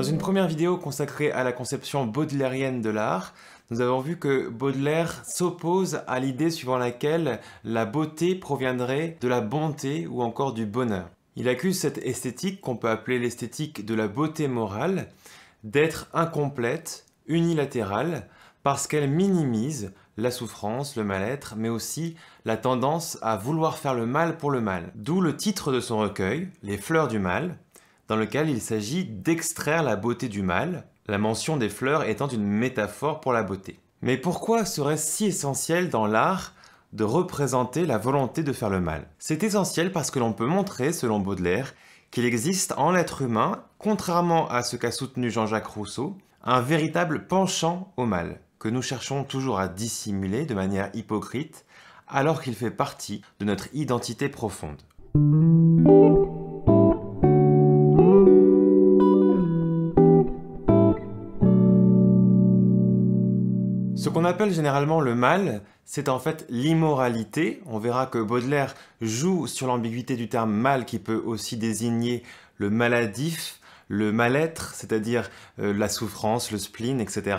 Dans une première vidéo consacrée à la conception baudelairienne de l'art, nous avons vu que Baudelaire s'oppose à l'idée suivant laquelle la beauté proviendrait de la bonté ou encore du bonheur. Il accuse cette esthétique, qu'on peut appeler l'esthétique de la beauté morale, d'être incomplète, unilatérale, parce qu'elle minimise la souffrance, le mal-être, mais aussi la tendance à vouloir faire le mal pour le mal. D'où le titre de son recueil, Les fleurs du mal, dans lequel il s'agit d'extraire la beauté du mal, la mention des fleurs étant une métaphore pour la beauté. Mais pourquoi serait-ce si essentiel dans l'art de représenter la volonté de faire le mal C'est essentiel parce que l'on peut montrer, selon Baudelaire, qu'il existe en l'être humain, contrairement à ce qu'a soutenu Jean-Jacques Rousseau, un véritable penchant au mal, que nous cherchons toujours à dissimuler de manière hypocrite, alors qu'il fait partie de notre identité profonde. Ce qu'on appelle généralement le mal, c'est en fait l'immoralité. On verra que Baudelaire joue sur l'ambiguïté du terme mal qui peut aussi désigner le maladif, le mal-être, c'est-à-dire euh, la souffrance, le spleen, etc.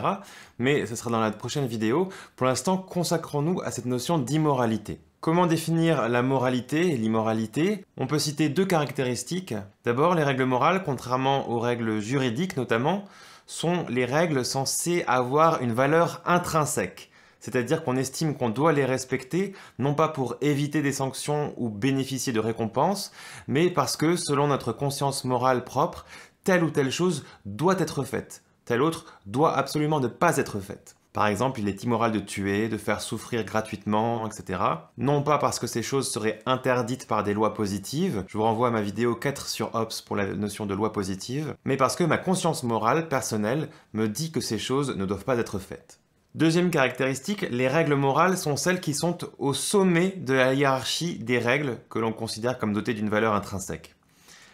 Mais ce sera dans la prochaine vidéo. Pour l'instant, consacrons-nous à cette notion d'immoralité. Comment définir la moralité et l'immoralité On peut citer deux caractéristiques. D'abord, les règles morales, contrairement aux règles juridiques notamment, sont les règles censées avoir une valeur intrinsèque. C'est-à-dire qu'on estime qu'on doit les respecter, non pas pour éviter des sanctions ou bénéficier de récompenses, mais parce que, selon notre conscience morale propre, telle ou telle chose doit être faite, telle autre doit absolument ne pas être faite. Par exemple, il est immoral de tuer, de faire souffrir gratuitement, etc. Non pas parce que ces choses seraient interdites par des lois positives, je vous renvoie à ma vidéo 4 sur OPS pour la notion de loi positive, mais parce que ma conscience morale, personnelle, me dit que ces choses ne doivent pas être faites. Deuxième caractéristique, les règles morales sont celles qui sont au sommet de la hiérarchie des règles que l'on considère comme dotées d'une valeur intrinsèque.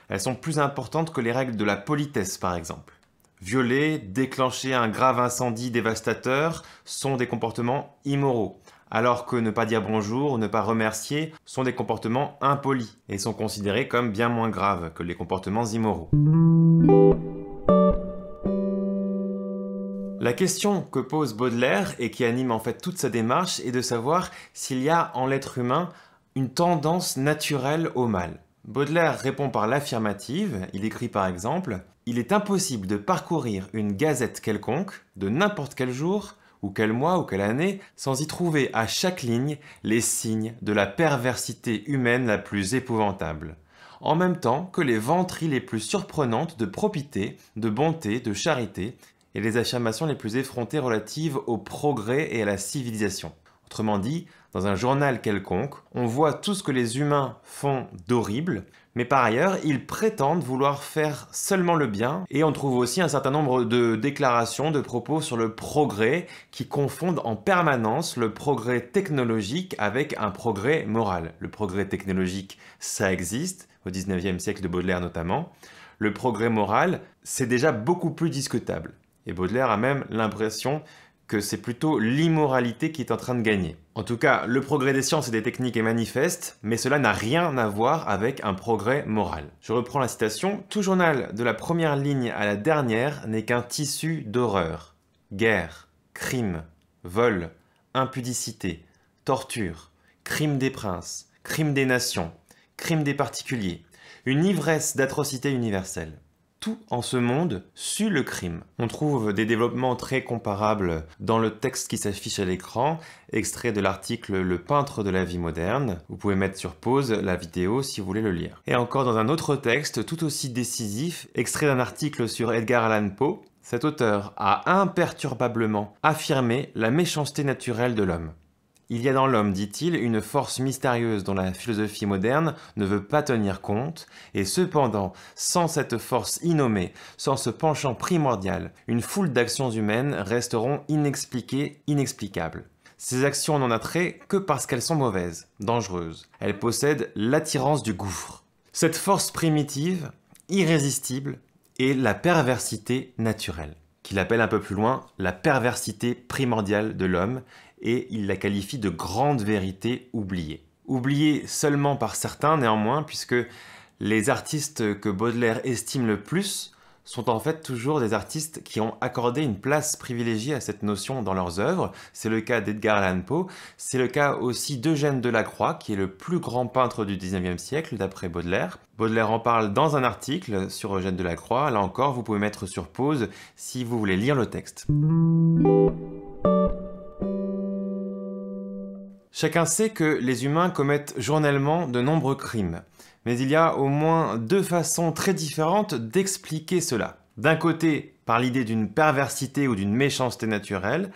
Elles sont plus importantes que les règles de la politesse, par exemple. Violer, déclencher un grave incendie dévastateur sont des comportements immoraux, alors que ne pas dire bonjour, ne pas remercier sont des comportements impolis et sont considérés comme bien moins graves que les comportements immoraux. La question que pose Baudelaire et qui anime en fait toute sa démarche est de savoir s'il y a en l'être humain une tendance naturelle au mal. Baudelaire répond par l'affirmative, il écrit par exemple Il est impossible de parcourir une gazette quelconque, de n'importe quel jour, ou quel mois, ou quelle année, sans y trouver à chaque ligne les signes de la perversité humaine la plus épouvantable, en même temps que les ventries les plus surprenantes de propité, de bonté, de charité, et les affirmations les plus effrontées relatives au progrès et à la civilisation. Autrement dit, dans un journal quelconque, on voit tout ce que les humains font d'horrible, mais par ailleurs, ils prétendent vouloir faire seulement le bien, et on trouve aussi un certain nombre de déclarations, de propos sur le progrès qui confondent en permanence le progrès technologique avec un progrès moral. Le progrès technologique, ça existe, au 19e siècle de Baudelaire notamment. Le progrès moral, c'est déjà beaucoup plus discutable. Et Baudelaire a même l'impression que c'est plutôt l'immoralité qui est en train de gagner. En tout cas, le progrès des sciences et des techniques est manifeste, mais cela n'a rien à voir avec un progrès moral. Je reprends la citation, Tout journal de la première ligne à la dernière n'est qu'un tissu d'horreur. Guerre, crime, vol, impudicité, torture, crime des princes, crime des nations, crime des particuliers, une ivresse d'atrocité universelle tout en ce monde su le crime. On trouve des développements très comparables dans le texte qui s'affiche à l'écran, extrait de l'article Le peintre de la vie moderne. Vous pouvez mettre sur pause la vidéo si vous voulez le lire. Et encore dans un autre texte tout aussi décisif, extrait d'un article sur Edgar Allan Poe, cet auteur a imperturbablement affirmé la méchanceté naturelle de l'homme. Il y a dans l'homme, dit-il, une force mystérieuse dont la philosophie moderne ne veut pas tenir compte, et cependant, sans cette force innommée, sans ce penchant primordial, une foule d'actions humaines resteront inexpliquées, inexplicables. Ces actions n'en attrait que parce qu'elles sont mauvaises, dangereuses. Elles possèdent l'attirance du gouffre. Cette force primitive, irrésistible, est la perversité naturelle qu'il appelle un peu plus loin la perversité primordiale de l'homme et il la qualifie de grande vérité oubliée. Oubliée seulement par certains néanmoins, puisque les artistes que Baudelaire estime le plus sont en fait toujours des artistes qui ont accordé une place privilégiée à cette notion dans leurs œuvres. C'est le cas d'Edgar Allan Poe, c'est le cas aussi d'Eugène Delacroix, qui est le plus grand peintre du 19e siècle d'après Baudelaire. Baudelaire en parle dans un article sur Eugène Delacroix, là encore vous pouvez mettre sur pause si vous voulez lire le texte. Chacun sait que les humains commettent journellement de nombreux crimes, mais il y a au moins deux façons très différentes d'expliquer cela. D'un côté, par l'idée d'une perversité ou d'une méchanceté naturelle,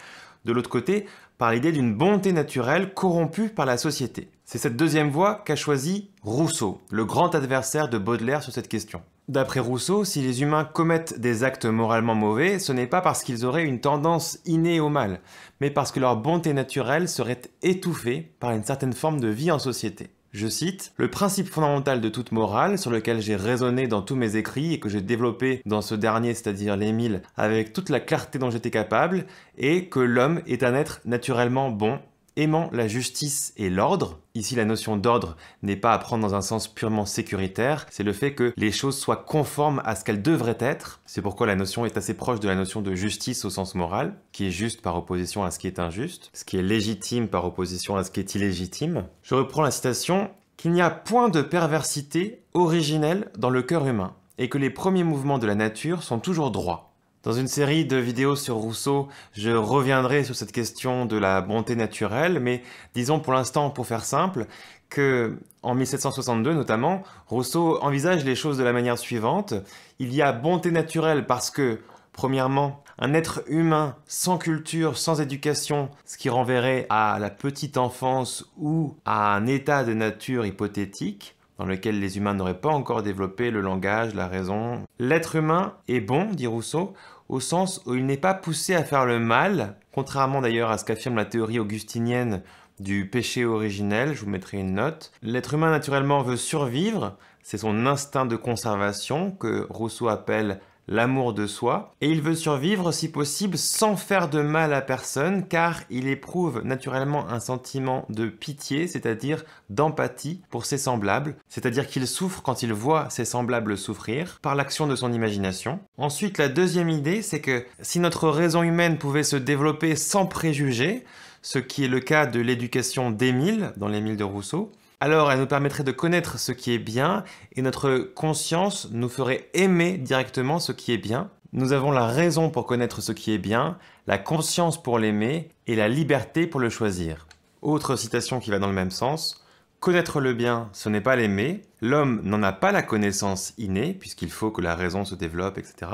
de l'autre côté, par l'idée d'une bonté naturelle corrompue par la société. C'est cette deuxième voie qu'a choisi Rousseau, le grand adversaire de Baudelaire sur cette question. D'après Rousseau, si les humains commettent des actes moralement mauvais, ce n'est pas parce qu'ils auraient une tendance innée au mal, mais parce que leur bonté naturelle serait étouffée par une certaine forme de vie en société. Je cite, Le principe fondamental de toute morale, sur lequel j'ai raisonné dans tous mes écrits et que j'ai développé dans ce dernier, c'est-à-dire l'Émile, avec toute la clarté dont j'étais capable, est que l'homme est un être naturellement bon aimant la justice et l'ordre. Ici, la notion d'ordre n'est pas à prendre dans un sens purement sécuritaire, c'est le fait que les choses soient conformes à ce qu'elles devraient être. C'est pourquoi la notion est assez proche de la notion de justice au sens moral, qui est juste par opposition à ce qui est injuste, ce qui est légitime par opposition à ce qui est illégitime. Je reprends la citation, qu'il n'y a point de perversité originelle dans le cœur humain, et que les premiers mouvements de la nature sont toujours droits. Dans une série de vidéos sur Rousseau, je reviendrai sur cette question de la bonté naturelle, mais disons pour l'instant, pour faire simple, que en 1762 notamment, Rousseau envisage les choses de la manière suivante. Il y a bonté naturelle parce que, premièrement, un être humain sans culture, sans éducation, ce qui renverrait à la petite enfance ou à un état de nature hypothétique, dans lequel les humains n'auraient pas encore développé le langage, la raison. L'être humain est bon, dit Rousseau, au sens où il n'est pas poussé à faire le mal, contrairement d'ailleurs à ce qu'affirme la théorie augustinienne du péché originel, je vous mettrai une note. L'être humain naturellement veut survivre, c'est son instinct de conservation que Rousseau appelle l'amour de soi, et il veut survivre si possible sans faire de mal à personne, car il éprouve naturellement un sentiment de pitié, c'est-à-dire d'empathie pour ses semblables, c'est-à-dire qu'il souffre quand il voit ses semblables souffrir, par l'action de son imagination. Ensuite, la deuxième idée, c'est que si notre raison humaine pouvait se développer sans préjugés, ce qui est le cas de l'éducation d'Émile dans l'Émile de Rousseau, alors elle nous permettrait de connaître ce qui est bien et notre conscience nous ferait aimer directement ce qui est bien. Nous avons la raison pour connaître ce qui est bien, la conscience pour l'aimer et la liberté pour le choisir. Autre citation qui va dans le même sens. Connaître le bien, ce n'est pas l'aimer. L'homme n'en a pas la connaissance innée, puisqu'il faut que la raison se développe, etc.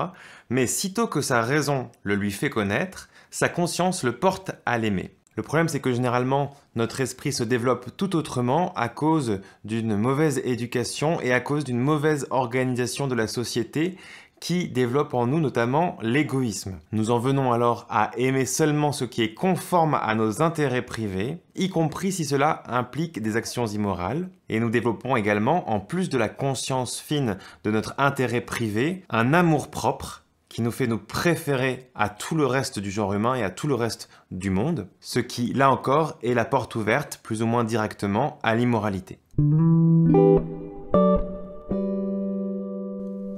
Mais sitôt que sa raison le lui fait connaître, sa conscience le porte à l'aimer. Le problème, c'est que généralement, notre esprit se développe tout autrement à cause d'une mauvaise éducation et à cause d'une mauvaise organisation de la société qui développe en nous notamment l'égoïsme. Nous en venons alors à aimer seulement ce qui est conforme à nos intérêts privés, y compris si cela implique des actions immorales, et nous développons également, en plus de la conscience fine de notre intérêt privé, un amour propre qui nous fait nous préférer à tout le reste du genre humain et à tout le reste du monde, ce qui, là encore, est la porte ouverte, plus ou moins directement, à l'immoralité.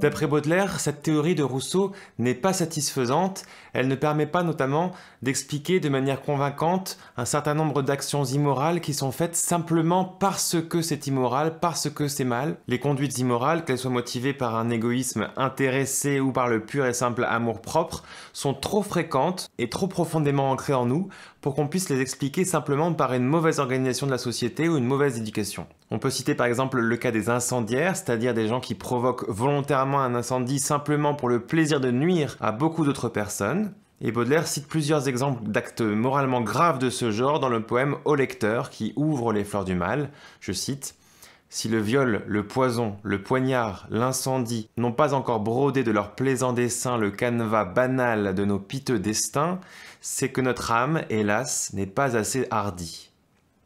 D'après Baudelaire, cette théorie de Rousseau n'est pas satisfaisante, elle ne permet pas notamment d'expliquer de manière convaincante un certain nombre d'actions immorales qui sont faites simplement parce que c'est immoral, parce que c'est mal. Les conduites immorales, qu'elles soient motivées par un égoïsme intéressé ou par le pur et simple amour-propre, sont trop fréquentes et trop profondément ancrées en nous pour qu'on puisse les expliquer simplement par une mauvaise organisation de la société ou une mauvaise éducation. On peut citer par exemple le cas des incendiaires, c'est-à-dire des gens qui provoquent volontairement un incendie simplement pour le plaisir de nuire à beaucoup d'autres personnes. Et Baudelaire cite plusieurs exemples d'actes moralement graves de ce genre dans le poème Au lecteur qui ouvre les fleurs du mal. Je cite Si le viol, le poison, le poignard, l'incendie n'ont pas encore brodé de leur plaisant dessein le canevas banal de nos piteux destins, c'est que notre âme, hélas, n'est pas assez hardie.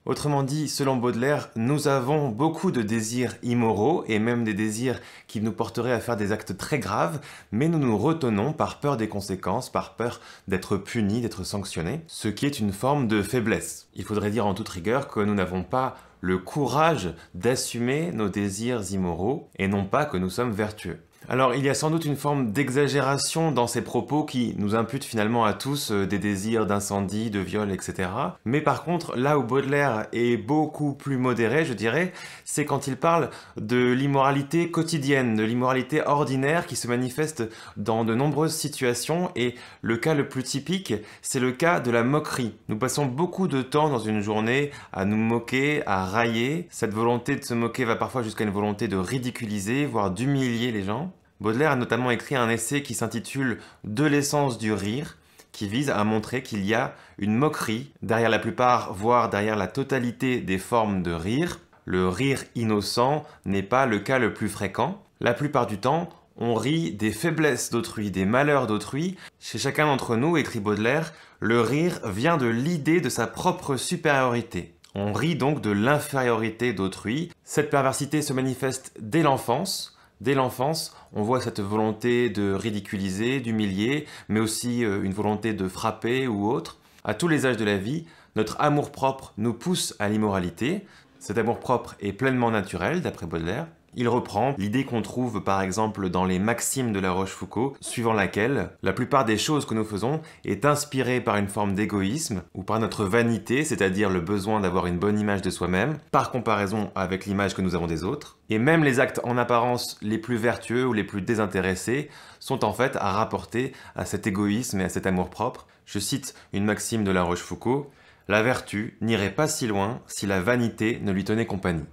Autrement dit, selon Baudelaire, nous avons beaucoup de désirs immoraux et même des désirs qui nous porteraient à faire des actes très graves, mais nous nous retenons par peur des conséquences, par peur d'être punis, d'être sanctionnés, ce qui est une forme de faiblesse. Il faudrait dire en toute rigueur que nous n'avons pas le courage d'assumer nos désirs immoraux et non pas que nous sommes vertueux. Alors il y a sans doute une forme d'exagération dans ces propos qui nous imputent finalement à tous euh, des désirs d'incendie, de viol, etc. Mais par contre, là où Baudelaire est beaucoup plus modéré, je dirais, c'est quand il parle de l'immoralité quotidienne, de l'immoralité ordinaire qui se manifeste dans de nombreuses situations et le cas le plus typique, c'est le cas de la moquerie. Nous passons beaucoup de temps dans une journée à nous moquer, à railler. Cette volonté de se moquer va parfois jusqu'à une volonté de ridiculiser, voire d'humilier les gens. Baudelaire a notamment écrit un essai qui s'intitule De l'essence du rire, qui vise à montrer qu'il y a une moquerie derrière la plupart, voire derrière la totalité des formes de rire. Le rire innocent n'est pas le cas le plus fréquent. La plupart du temps, on rit des faiblesses d'autrui, des malheurs d'autrui. Chez chacun d'entre nous, écrit Baudelaire, le rire vient de l'idée de sa propre supériorité. On rit donc de l'infériorité d'autrui. Cette perversité se manifeste dès l'enfance, dès l'enfance, on voit cette volonté de ridiculiser, d'humilier, mais aussi euh, une volonté de frapper ou autre. À tous les âges de la vie, notre amour-propre nous pousse à l'immoralité. Cet amour-propre est pleinement naturel, d'après Baudelaire, il reprend l'idée qu'on trouve par exemple dans les Maximes de la Rochefoucauld, suivant laquelle la plupart des choses que nous faisons est inspirée par une forme d'égoïsme ou par notre vanité, c'est-à-dire le besoin d'avoir une bonne image de soi-même, par comparaison avec l'image que nous avons des autres. Et même les actes en apparence les plus vertueux ou les plus désintéressés sont en fait à rapporter à cet égoïsme et à cet amour-propre. Je cite une maxime de la Rochefoucauld, La vertu n'irait pas si loin si la vanité ne lui tenait compagnie.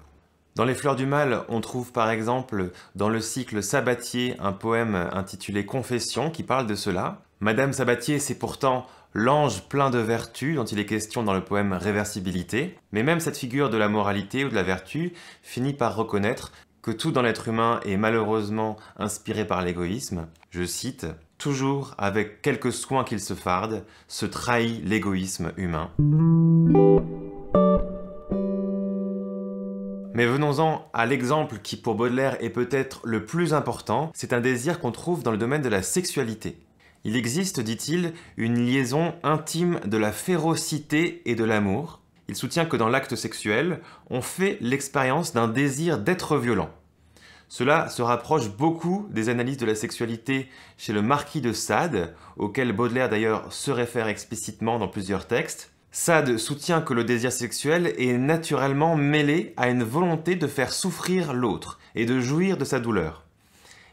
Dans les fleurs du mal, on trouve par exemple dans le cycle Sabatier un poème intitulé Confession qui parle de cela. Madame Sabatier, c'est pourtant l'ange plein de vertu dont il est question dans le poème Réversibilité, mais même cette figure de la moralité ou de la vertu finit par reconnaître que tout dans l'être humain est malheureusement inspiré par l'égoïsme. Je cite Toujours, avec quelque soin qu'il se farde, se trahit l'égoïsme humain. Mais venons-en à l'exemple qui pour Baudelaire est peut-être le plus important, c'est un désir qu'on trouve dans le domaine de la sexualité. Il existe, dit-il, une liaison intime de la férocité et de l'amour. Il soutient que dans l'acte sexuel, on fait l'expérience d'un désir d'être violent. Cela se rapproche beaucoup des analyses de la sexualité chez le marquis de Sade, auquel Baudelaire d'ailleurs se réfère explicitement dans plusieurs textes. Sade soutient que le désir sexuel est naturellement mêlé à une volonté de faire souffrir l'autre et de jouir de sa douleur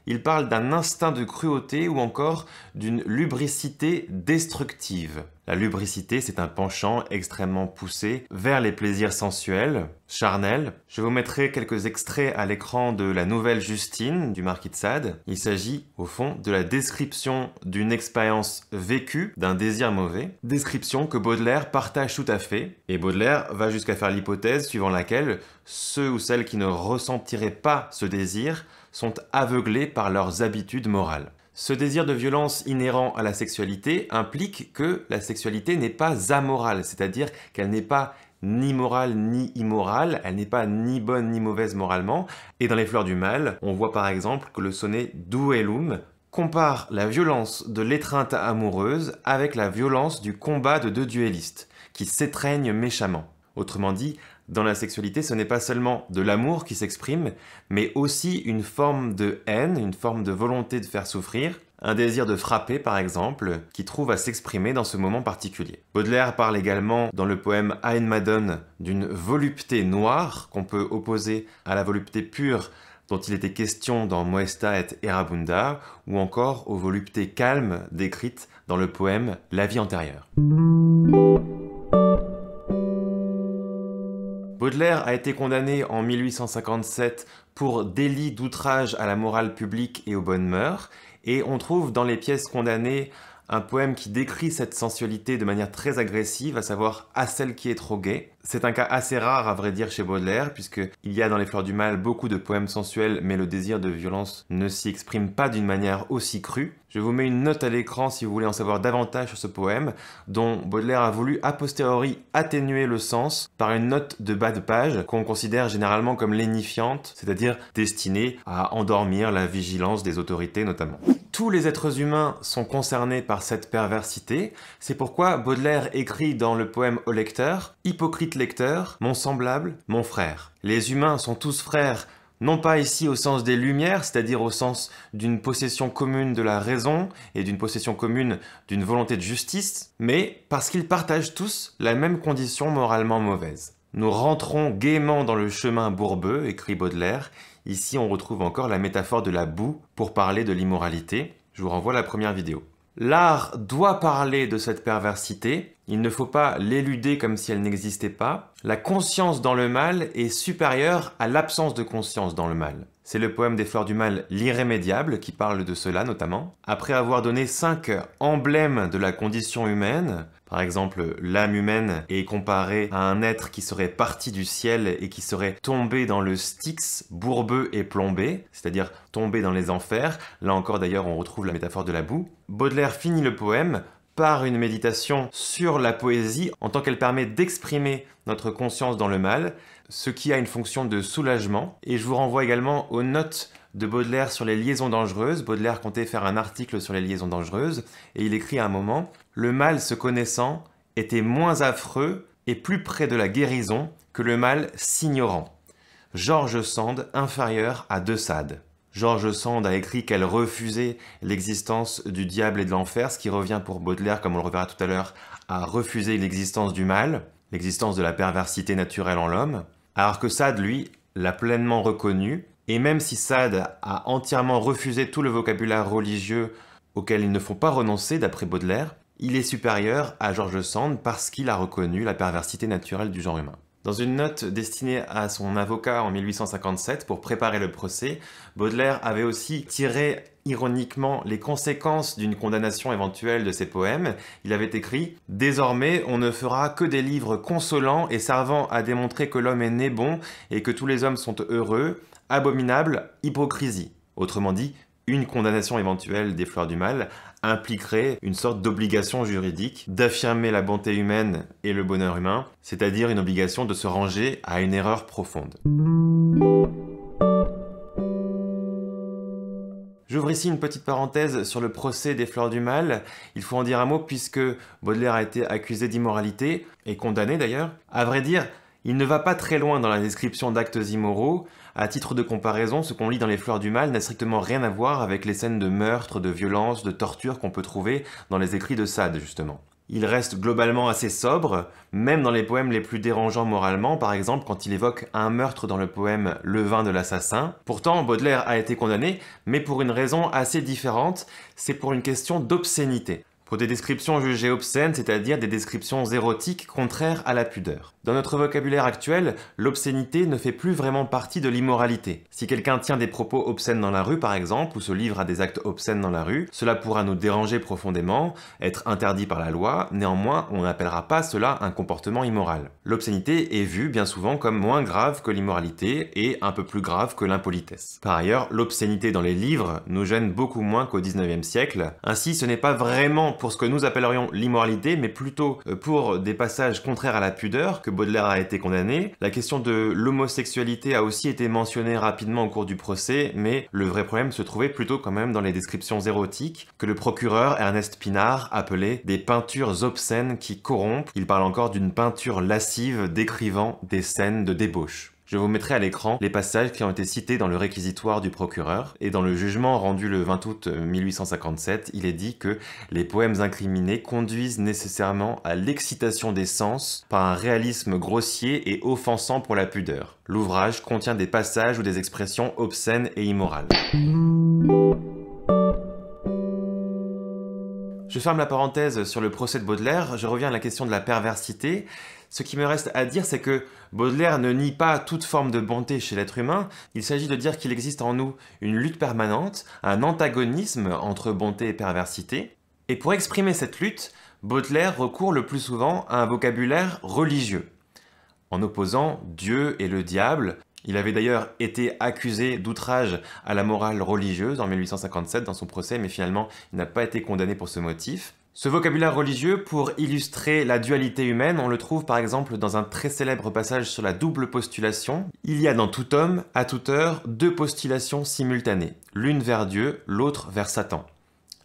il parle d'un instinct de cruauté ou encore d'une lubricité destructive. La lubricité, c'est un penchant extrêmement poussé vers les plaisirs sensuels, charnels. Je vous mettrai quelques extraits à l'écran de la nouvelle Justine du Marquis de Sade. Il s'agit, au fond, de la description d'une expérience vécue, d'un désir mauvais. Description que Baudelaire partage tout à fait. Et Baudelaire va jusqu'à faire l'hypothèse suivant laquelle ceux ou celles qui ne ressentiraient pas ce désir sont aveuglés par leurs habitudes morales. Ce désir de violence inhérent à la sexualité implique que la sexualité n'est pas amorale, c'est-à-dire qu'elle n'est pas ni morale ni immorale, elle n'est pas ni bonne ni mauvaise moralement. Et dans Les Fleurs du Mal, on voit par exemple que le sonnet Duelum compare la violence de l'étreinte amoureuse avec la violence du combat de deux duellistes, qui s'étreignent méchamment. Autrement dit, dans la sexualité, ce n'est pas seulement de l'amour qui s'exprime, mais aussi une forme de haine, une forme de volonté de faire souffrir, un désir de frapper par exemple, qui trouve à s'exprimer dans ce moment particulier. Baudelaire parle également dans le poème Ein Madon d'une volupté noire qu'on peut opposer à la volupté pure dont il était question dans Moesta et Erabunda, ou encore aux voluptés calmes décrites dans le poème La vie antérieure. Baudelaire a été condamné en 1857 pour délit d'outrage à la morale publique et aux bonnes mœurs, et on trouve dans les pièces condamnées un poème qui décrit cette sensualité de manière très agressive, à savoir à ah, celle qui est trop gaie. C'est un cas assez rare à vrai dire chez Baudelaire, puisqu'il y a dans Les Fleurs du Mal beaucoup de poèmes sensuels, mais le désir de violence ne s'y exprime pas d'une manière aussi crue. Je vous mets une note à l'écran si vous voulez en savoir davantage sur ce poème, dont Baudelaire a voulu a posteriori atténuer le sens par une note de bas de page qu'on considère généralement comme lénifiante, c'est-à-dire destinée à endormir la vigilance des autorités notamment. Tous les êtres humains sont concernés par cette perversité, c'est pourquoi Baudelaire écrit dans le poème au lecteur « Hypocrite lecteur, mon semblable, mon frère ». Les humains sont tous frères non pas ici au sens des lumières, c'est-à-dire au sens d'une possession commune de la raison et d'une possession commune d'une volonté de justice, mais parce qu'ils partagent tous la même condition moralement mauvaise. Nous rentrons gaiement dans le chemin bourbeux, écrit Baudelaire. Ici, on retrouve encore la métaphore de la boue pour parler de l'immoralité. Je vous renvoie à la première vidéo. L'art doit parler de cette perversité, il ne faut pas l'éluder comme si elle n'existait pas. La conscience dans le mal est supérieure à l'absence de conscience dans le mal. C'est le poème des Fleurs du Mal, L'Irrémédiable, qui parle de cela notamment. Après avoir donné cinq emblèmes de la condition humaine, par exemple, l'âme humaine est comparée à un être qui serait parti du ciel et qui serait tombé dans le Styx, bourbeux et plombé, c'est-à-dire tombé dans les enfers. Là encore d'ailleurs, on retrouve la métaphore de la boue. Baudelaire finit le poème par une méditation sur la poésie en tant qu'elle permet d'exprimer notre conscience dans le mal, ce qui a une fonction de soulagement. Et je vous renvoie également aux notes de Baudelaire sur les liaisons dangereuses. Baudelaire comptait faire un article sur les liaisons dangereuses, et il écrit à un moment Le mal se connaissant était moins affreux et plus près de la guérison que le mal s'ignorant. Georges Sand, inférieur à De Sade. George Sand a écrit qu'elle refusait l'existence du diable et de l'enfer, ce qui revient pour Baudelaire, comme on le reverra tout à l'heure, à refuser l'existence du mal, l'existence de la perversité naturelle en l'homme, alors que Sade, lui, l'a pleinement reconnu, et même si Sade a entièrement refusé tout le vocabulaire religieux auquel ils ne font pas renoncer, d'après Baudelaire, il est supérieur à George Sand parce qu'il a reconnu la perversité naturelle du genre humain. Dans une note destinée à son avocat en 1857 pour préparer le procès, Baudelaire avait aussi tiré ironiquement les conséquences d'une condamnation éventuelle de ses poèmes. Il avait écrit « Désormais, on ne fera que des livres consolants et servant à démontrer que l'homme est né bon et que tous les hommes sont heureux, abominable hypocrisie. » Autrement dit, une condamnation éventuelle des fleurs du mal impliquerait une sorte d'obligation juridique d'affirmer la bonté humaine et le bonheur humain, c'est-à-dire une obligation de se ranger à une erreur profonde. J'ouvre ici une petite parenthèse sur le procès des fleurs du mal. Il faut en dire un mot puisque Baudelaire a été accusé d'immoralité, et condamné d'ailleurs. À vrai dire, il ne va pas très loin dans la description d'actes immoraux, à titre de comparaison, ce qu'on lit dans Les Fleurs du Mal n'a strictement rien à voir avec les scènes de meurtre, de violence, de torture qu'on peut trouver dans les écrits de Sade, justement. Il reste globalement assez sobre, même dans les poèmes les plus dérangeants moralement, par exemple quand il évoque un meurtre dans le poème Le vin de l'assassin. Pourtant, Baudelaire a été condamné, mais pour une raison assez différente, c'est pour une question d'obscénité. Pour des descriptions jugées obscènes, c'est-à-dire des descriptions érotiques contraires à la pudeur. Dans notre vocabulaire actuel, l'obscénité ne fait plus vraiment partie de l'immoralité. Si quelqu'un tient des propos obscènes dans la rue par exemple, ou se livre à des actes obscènes dans la rue, cela pourra nous déranger profondément, être interdit par la loi, néanmoins on n'appellera pas cela un comportement immoral. L'obscénité est vue bien souvent comme moins grave que l'immoralité et un peu plus grave que l'impolitesse. Par ailleurs, l'obscénité dans les livres nous gêne beaucoup moins qu'au 19e siècle, ainsi ce n'est pas vraiment pour ce que nous appellerions l'immoralité, mais plutôt euh, pour des passages contraires à la pudeur que Baudelaire a été condamné. La question de l'homosexualité a aussi été mentionnée rapidement au cours du procès, mais le vrai problème se trouvait plutôt quand même dans les descriptions érotiques que le procureur Ernest Pinard appelait des peintures obscènes qui corrompent. Il parle encore d'une peinture lascive décrivant des scènes de débauche. Je vous mettrai à l'écran les passages qui ont été cités dans le réquisitoire du procureur, et dans le jugement rendu le 20 août 1857, euh, il est dit que les poèmes incriminés conduisent nécessairement à l'excitation des sens par un réalisme grossier et offensant pour la pudeur. L'ouvrage contient des passages ou des expressions obscènes et immorales. Je ferme la parenthèse sur le procès de Baudelaire, je reviens à la question de la perversité. Ce qui me reste à dire, c'est que Baudelaire ne nie pas toute forme de bonté chez l'être humain, il s'agit de dire qu'il existe en nous une lutte permanente, un antagonisme entre bonté et perversité, et pour exprimer cette lutte, Baudelaire recourt le plus souvent à un vocabulaire religieux, en opposant Dieu et le diable, il avait d'ailleurs été accusé d'outrage à la morale religieuse en 1857 dans son procès, mais finalement il n'a pas été condamné pour ce motif. Ce vocabulaire religieux, pour illustrer la dualité humaine, on le trouve par exemple dans un très célèbre passage sur la double postulation. Il y a dans tout homme, à toute heure, deux postulations simultanées, l'une vers Dieu, l'autre vers Satan.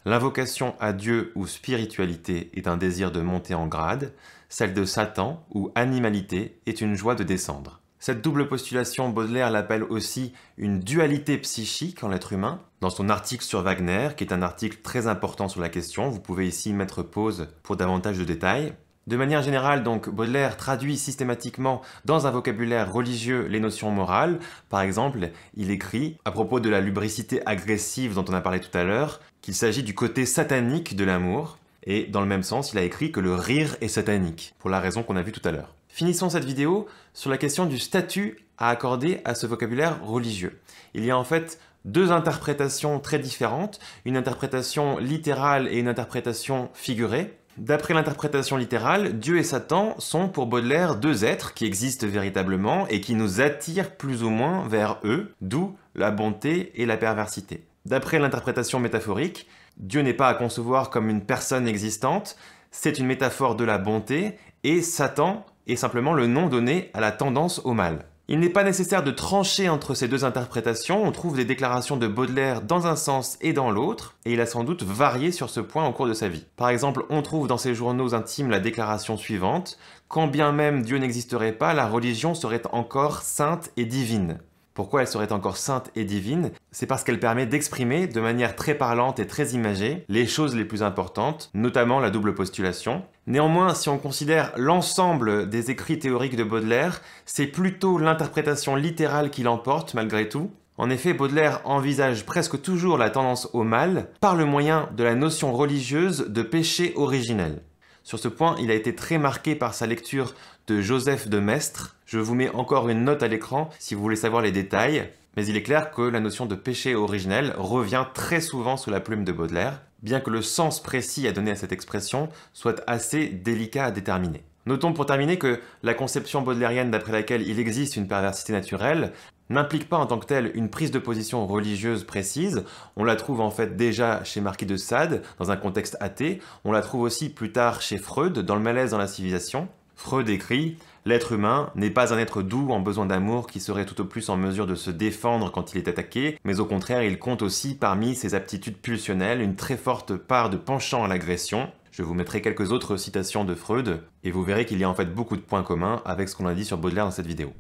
L'invocation à Dieu ou spiritualité est un désir de monter en grade, celle de Satan ou animalité est une joie de descendre. Cette double postulation, Baudelaire l'appelle aussi une dualité psychique en l'être humain. Dans son article sur Wagner, qui est un article très important sur la question, vous pouvez ici mettre pause pour davantage de détails. De manière générale, donc, Baudelaire traduit systématiquement dans un vocabulaire religieux les notions morales. Par exemple, il écrit, à propos de la lubricité agressive dont on a parlé tout à l'heure, qu'il s'agit du côté satanique de l'amour. Et dans le même sens, il a écrit que le rire est satanique, pour la raison qu'on a vue tout à l'heure. Finissons cette vidéo sur la question du statut à accorder à ce vocabulaire religieux. Il y a en fait deux interprétations très différentes, une interprétation littérale et une interprétation figurée. D'après l'interprétation littérale, Dieu et Satan sont pour Baudelaire deux êtres qui existent véritablement et qui nous attirent plus ou moins vers eux, d'où la bonté et la perversité. D'après l'interprétation métaphorique, Dieu n'est pas à concevoir comme une personne existante, c'est une métaphore de la bonté, et Satan et simplement le nom donné à la tendance au mal. Il n'est pas nécessaire de trancher entre ces deux interprétations, on trouve des déclarations de Baudelaire dans un sens et dans l'autre, et il a sans doute varié sur ce point au cours de sa vie. Par exemple, on trouve dans ses journaux intimes la déclaration suivante Quand bien même Dieu n'existerait pas, la religion serait encore sainte et divine. Pourquoi elle serait encore sainte et divine c'est parce qu'elle permet d'exprimer de manière très parlante et très imagée les choses les plus importantes, notamment la double postulation. Néanmoins, si on considère l'ensemble des écrits théoriques de Baudelaire, c'est plutôt l'interprétation littérale qui l'emporte malgré tout. En effet, Baudelaire envisage presque toujours la tendance au mal par le moyen de la notion religieuse de péché originel. Sur ce point, il a été très marqué par sa lecture de Joseph de Maistre. Je vous mets encore une note à l'écran si vous voulez savoir les détails. Mais il est clair que la notion de péché originel revient très souvent sous la plume de Baudelaire, bien que le sens précis à donner à cette expression soit assez délicat à déterminer. Notons pour terminer que la conception baudelairienne d'après laquelle il existe une perversité naturelle n'implique pas en tant que telle une prise de position religieuse précise. On la trouve en fait déjà chez Marquis de Sade, dans un contexte athée. On la trouve aussi plus tard chez Freud, dans le malaise dans la civilisation. Freud écrit L'être humain n'est pas un être doux en besoin d'amour qui serait tout au plus en mesure de se défendre quand il est attaqué, mais au contraire il compte aussi parmi ses aptitudes pulsionnelles une très forte part de penchant à l'agression. Je vous mettrai quelques autres citations de Freud, et vous verrez qu'il y a en fait beaucoup de points communs avec ce qu'on a dit sur Baudelaire dans cette vidéo.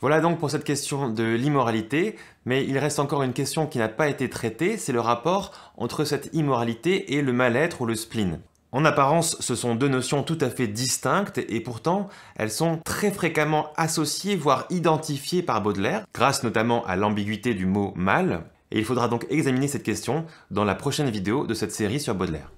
Voilà donc pour cette question de l'immoralité, mais il reste encore une question qui n'a pas été traitée, c'est le rapport entre cette immoralité et le mal-être ou le spleen. En apparence, ce sont deux notions tout à fait distinctes et pourtant, elles sont très fréquemment associées, voire identifiées par Baudelaire, grâce notamment à l'ambiguïté du mot mal, et il faudra donc examiner cette question dans la prochaine vidéo de cette série sur Baudelaire.